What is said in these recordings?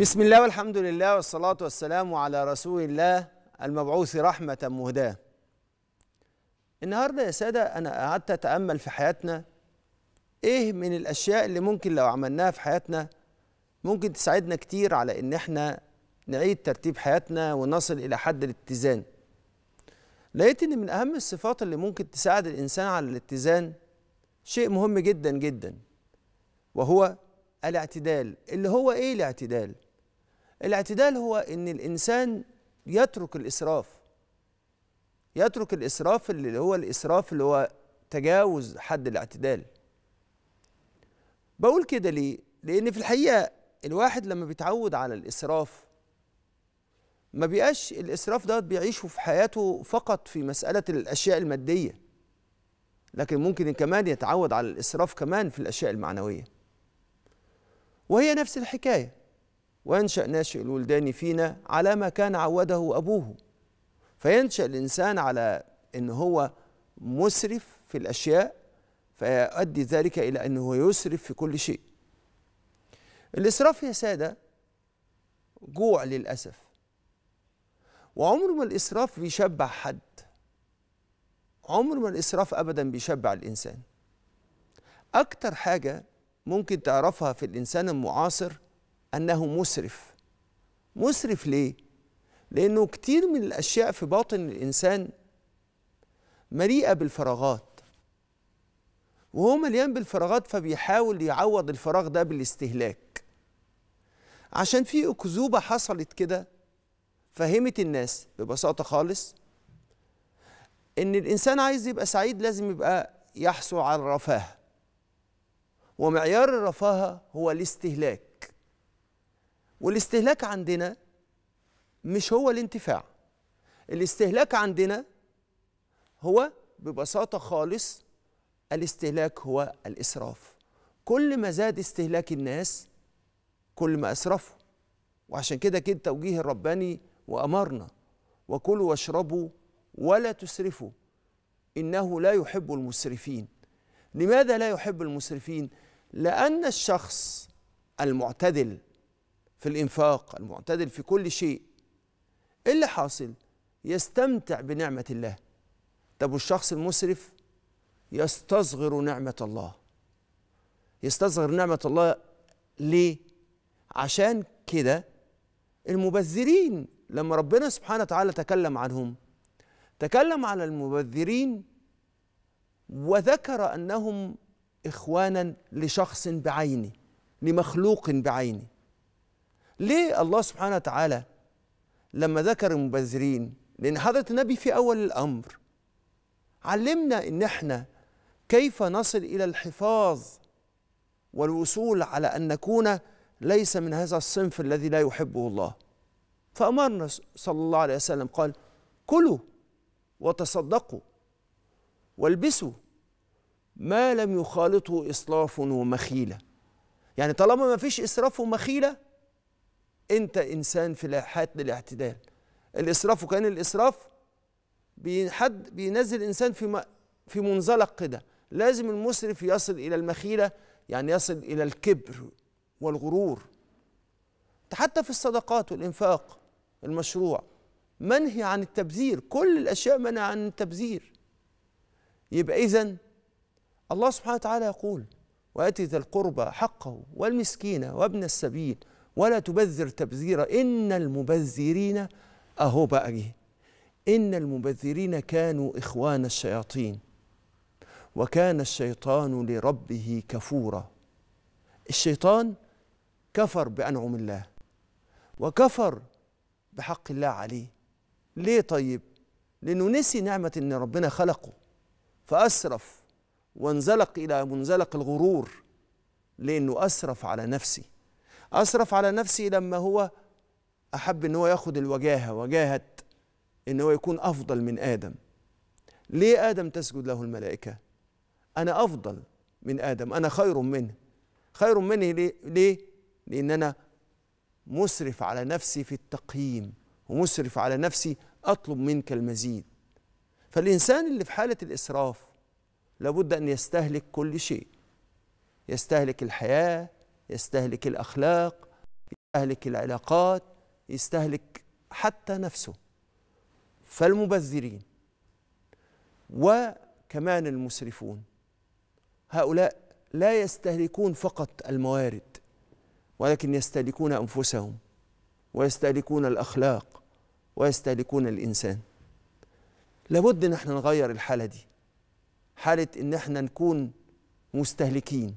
بسم الله والحمد لله والصلاة والسلام على رسول الله المبعوث رحمة مهداة النهاردة يا سادة أنا قعدت أتأمل في حياتنا إيه من الأشياء اللي ممكن لو عملناها في حياتنا ممكن تساعدنا كتير على إن إحنا نعيد ترتيب حياتنا ونصل إلى حد الاتزان لقيت إن من أهم الصفات اللي ممكن تساعد الإنسان على الاتزان شيء مهم جدا جدا وهو الاعتدال اللي هو إيه الاعتدال؟ الاعتدال هو ان الانسان يترك الاسراف يترك الاسراف اللي هو الاسراف اللي هو تجاوز حد الاعتدال بقول كده ليه لان في الحقيقه الواحد لما بيتعود على الاسراف ما بيبقاش الاسراف دوت بيعيشه في حياته فقط في مساله الاشياء الماديه لكن ممكن كمان يتعود على الاسراف كمان في الاشياء المعنويه وهي نفس الحكايه وينشأ ناشئ الولدان فينا على ما كان عوده أبوه فينشأ الإنسان على أن هو مسرف في الأشياء فيؤدي ذلك إلى أنه يسرف في كل شيء الإسراف يا سادة جوع للأسف وعمر ما الإسراف بيشبع حد عمر ما الإسراف أبدا بيشبع الإنسان أكتر حاجة ممكن تعرفها في الإنسان المعاصر أنه مسرف مسرف ليه؟ لأنه كتير من الأشياء في باطن الإنسان مليئة بالفراغات وهو مليان بالفراغات فبيحاول يعوض الفراغ ده بالاستهلاك عشان في أكذوبة حصلت كده فهمت الناس ببساطة خالص إن الإنسان عايز يبقى سعيد لازم يبقى يحصل على الرفاه ومعيار الرفاهة هو الاستهلاك والاستهلاك عندنا مش هو الانتفاع الاستهلاك عندنا هو ببساطة خالص الاستهلاك هو الإسراف كل ما زاد استهلاك الناس كل ما أسرفوا وعشان كده كده توجيه الرباني وأمرنا وكلوا واشربوا ولا تسرفوا إنه لا يحب المسرفين لماذا لا يحب المسرفين؟ لأن الشخص المعتدل في الإنفاق المعتدل في كل شيء إيه اللي حاصل يستمتع بنعمة الله طب والشخص المسرف يستصغر نعمة الله يستصغر نعمة الله ليه عشان كده المبذرين لما ربنا سبحانه وتعالى تكلم عنهم تكلم على المبذرين وذكر انهم اخوانا لشخص بعينه لمخلوق بعينه ليه الله سبحانه وتعالى لما ذكر المبذرين لأن حضرة النبي في أول الأمر علمنا إن إحنا كيف نصل إلى الحفاظ والوصول على أن نكون ليس من هذا الصنف الذي لا يحبه الله فأمرنا صلى الله عليه وسلم قال كلوا وتصدقوا والبسوا ما لم يخالطه إسراف ومخيلة يعني طالما ما فيش إسراف ومخيلة انت انسان في فلاحات للاعتدال الاسراف وكان الاسراف بينحد بينزل انسان في في منزلق كده لازم المسرف يصل الى المخيله يعني يصل الى الكبر والغرور حتى في الصدقات والانفاق المشروع منهي عن التبذير كل الاشياء منع عن التبذير يبقى اذا الله سبحانه وتعالى يقول واتي ذا القربى حقه والمسكين وابن السبيل ولا تبذر تبذيرا إن المبذرين أهو بقى جه إن المبذرين كانوا إخوان الشياطين وكان الشيطان لربه كفورا الشيطان كفر بأنعم الله وكفر بحق الله عليه ليه طيب لأنه نسي نعمة إن ربنا خلقه فأسرف وانزلق إلى منزلق الغرور لأنه أسرف على نفسه أسرف على نفسي لما هو أحب إن هو ياخد الوجاهة وجاهة إن هو يكون أفضل من آدم ليه آدم تسجد له الملائكة أنا أفضل من آدم أنا خير منه خير مني ليه؟, ليه؟ لأن أنا مسرف على نفسي في التقييم ومسرف على نفسي أطلب منك المزيد فالإنسان اللي في حالة الإسراف لابد أن يستهلك كل شيء يستهلك الحياة يستهلك الأخلاق يستهلك العلاقات يستهلك حتى نفسه فالمبذرين وكمان المسرفون هؤلاء لا يستهلكون فقط الموارد ولكن يستهلكون أنفسهم ويستهلكون الأخلاق ويستهلكون الإنسان لابد ان احنا نغير الحاله دي حاله ان احنا نكون مستهلكين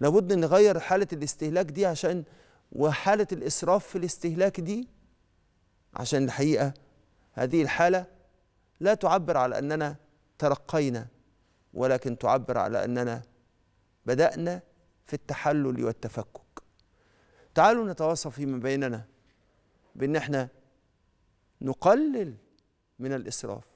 لابد نغير حالة الاستهلاك دي عشان وحالة الإسراف في الاستهلاك دي عشان الحقيقة هذه الحالة لا تعبر على أننا ترقينا ولكن تعبر على أننا بدأنا في التحلل والتفكك تعالوا نتواصل فيما بيننا بأن احنا نقلل من الإسراف